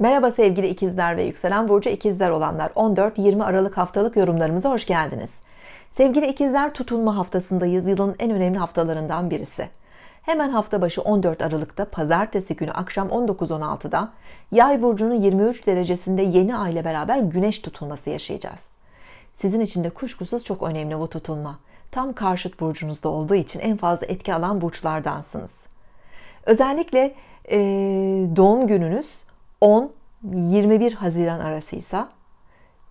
Merhaba sevgili ikizler ve yükselen burcu ikizler olanlar 14-20 Aralık haftalık yorumlarımıza hoş geldiniz. Sevgili ikizler tutunma haftasındayız yılın en önemli haftalarından birisi. Hemen hafta başı 14 Aralık'ta pazartesi günü akşam 19.16'da yay burcunun 23 derecesinde yeni ay ile beraber güneş tutulması yaşayacağız. Sizin için de kuşkusuz çok önemli bu tutulma. Tam karşıt burcunuzda olduğu için en fazla etki alan burçlardansınız. Özellikle ee, doğum gününüz 10-21 Haziran arasıysa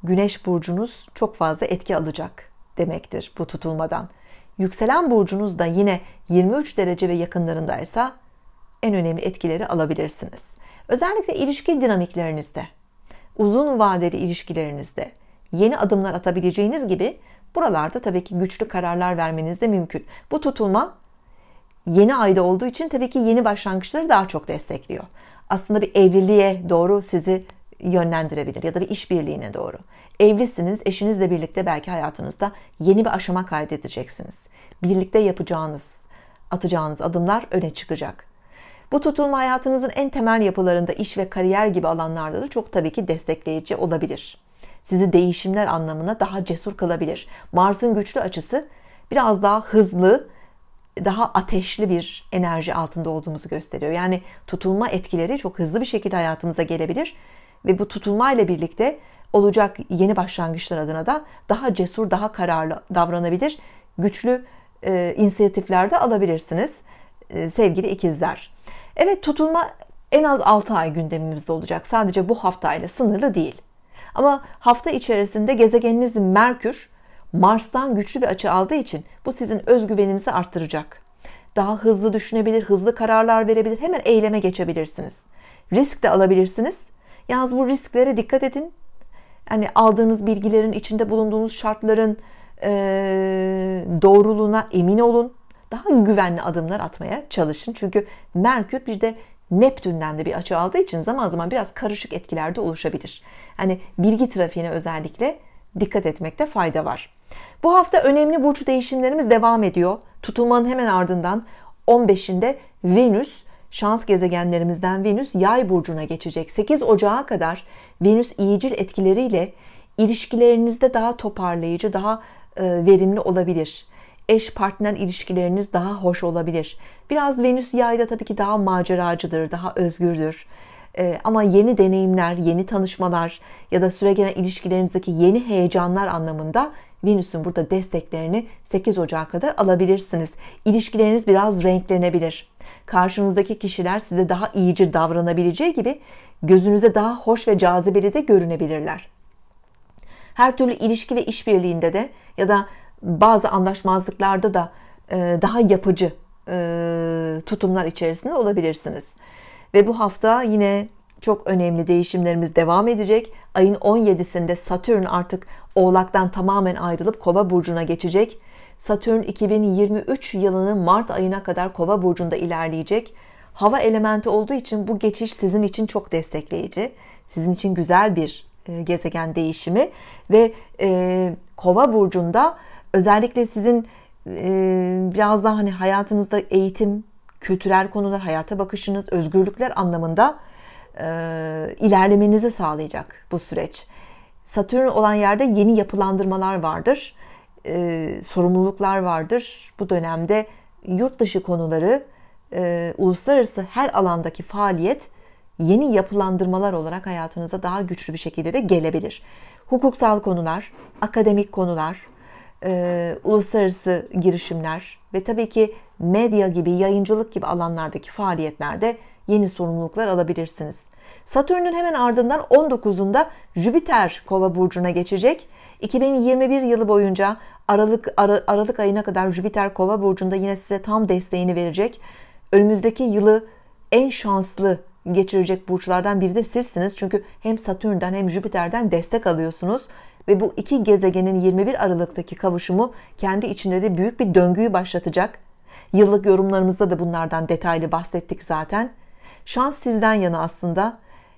Güneş burcunuz çok fazla etki alacak demektir bu tutulmadan. Yükselen burcunuz da yine 23 derece ve yakınlarındaysa en önemli etkileri alabilirsiniz. Özellikle ilişki dinamiklerinizde, uzun vadeli ilişkilerinizde yeni adımlar atabileceğiniz gibi buralarda tabii ki güçlü kararlar vermeniz de mümkün. Bu tutulma yeni ayda olduğu için tabii ki yeni başlangıçları daha çok destekliyor aslında bir evliliğe doğru sizi yönlendirebilir ya da bir işbirliğine doğru. Evlisiniz, eşinizle birlikte belki hayatınızda yeni bir aşama kaydedeceksiniz. Birlikte yapacağınız, atacağınız adımlar öne çıkacak. Bu tutulma hayatınızın en temel yapılarında iş ve kariyer gibi alanlarda da çok tabii ki destekleyici olabilir. Sizi değişimler anlamına daha cesur kılabilir. Mars'ın güçlü açısı biraz daha hızlı, daha ateşli bir enerji altında olduğumuzu gösteriyor. Yani tutulma etkileri çok hızlı bir şekilde hayatımıza gelebilir ve bu tutulma ile birlikte olacak yeni başlangıçlar adına da daha cesur, daha kararlı davranabilir, güçlü e, inisiyatifler de alabilirsiniz e, sevgili ikizler. Evet tutulma en az 6 ay gündemimizde olacak. Sadece bu haftayla sınırlı değil. Ama hafta içerisinde gezegeniniz Merkür Mars'tan güçlü bir açı aldığı için bu sizin özgüveninizi arttıracak. Daha hızlı düşünebilir, hızlı kararlar verebilir, hemen eyleme geçebilirsiniz. Risk de alabilirsiniz. Yalnız bu risklere dikkat edin. Yani aldığınız bilgilerin içinde bulunduğunuz şartların e, doğruluğuna emin olun. Daha güvenli adımlar atmaya çalışın. Çünkü Merkür bir de Neptün'den de bir açı aldığı için zaman zaman biraz karışık etkilerde oluşabilir. Yani bilgi trafiğine özellikle dikkat etmekte fayda var. Bu hafta önemli burç değişimlerimiz devam ediyor. Tutulmanın hemen ardından 15'inde Venüs şans gezegenlerimizden Venüs Yay burcuna geçecek. 8 Ocağa kadar Venüs iyicil etkileriyle ilişkilerinizde daha toparlayıcı, daha e, verimli olabilir. Eş partner ilişkileriniz daha hoş olabilir. Biraz Venüs yayda tabii ki daha maceracıdır, daha özgürdür. Ee, ama yeni deneyimler, yeni tanışmalar ya da süregelen ilişkilerinizdeki yeni heyecanlar anlamında Venüs'ün burada desteklerini 8 Ocağı kadar alabilirsiniz. İlişkileriniz biraz renklenebilir. Karşınızdaki kişiler size daha iyice davranabileceği gibi gözünüze daha hoş ve cazibeli de görünebilirler. Her türlü ilişki ve işbirliğinde de ya da bazı anlaşmazlıklarda da e, daha yapıcı e, tutumlar içerisinde olabilirsiniz. Ve bu hafta yine çok önemli değişimlerimiz devam edecek. Ayın 17'sinde Satürn artık Oğlak'tan tamamen ayrılıp Kova burcuna geçecek. Satürn 2023 yılının Mart ayına kadar Kova burcunda ilerleyecek. Hava elementi olduğu için bu geçiş sizin için çok destekleyici. Sizin için güzel bir e, gezegen değişimi ve e, Kova burcunda özellikle sizin e, biraz daha hani hayatınızda eğitim kültürel konular, hayata bakışınız, özgürlükler anlamında e, ilerlemenizi sağlayacak bu süreç. Satürn olan yerde yeni yapılandırmalar vardır, e, sorumluluklar vardır. Bu dönemde yurt dışı konuları, e, uluslararası her alandaki faaliyet yeni yapılandırmalar olarak hayatınıza daha güçlü bir şekilde de gelebilir. Hukuksal konular, akademik konular, e, uluslararası girişimler ve tabii ki medya gibi, yayıncılık gibi alanlardaki faaliyetlerde yeni sorumluluklar alabilirsiniz. Satürn'ün hemen ardından 19'unda Jüpiter Kova burcuna geçecek. 2021 yılı boyunca Aralık Ar Aralık ayına kadar Jüpiter Kova burcunda yine size tam desteğini verecek. Önümüzdeki yılı en şanslı geçirecek burçlardan biri de sizsiniz. Çünkü hem Satürn'den hem Jüpiter'den destek alıyorsunuz ve bu iki gezegenin 21 Aralık'taki kavuşumu kendi içinde de büyük bir döngüyü başlatacak. Yıllık yorumlarımızda da bunlardan detaylı bahsettik zaten. Şans sizden yana aslında.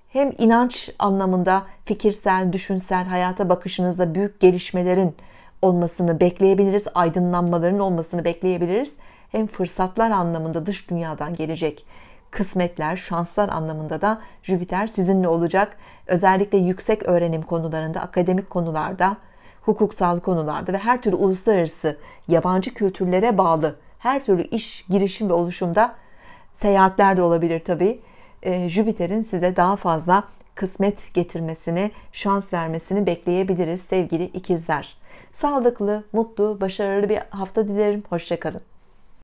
Hem inanç anlamında fikirsel, düşünsel, hayata bakışınızda büyük gelişmelerin olmasını bekleyebiliriz, aydınlanmaların olmasını bekleyebiliriz. Hem fırsatlar anlamında dış dünyadan gelecek kısmetler, şanslar anlamında da Jüpiter sizinle olacak. Özellikle yüksek öğrenim konularında, akademik konularda, hukuksal konularda ve her türlü uluslararası yabancı kültürlere bağlı her türlü iş, girişim ve oluşumda seyahatler de olabilir tabii. E, Jüpiter'in size daha fazla kısmet getirmesini, şans vermesini bekleyebiliriz sevgili ikizler. Sağlıklı, mutlu, başarılı bir hafta dilerim. Hoşçakalın.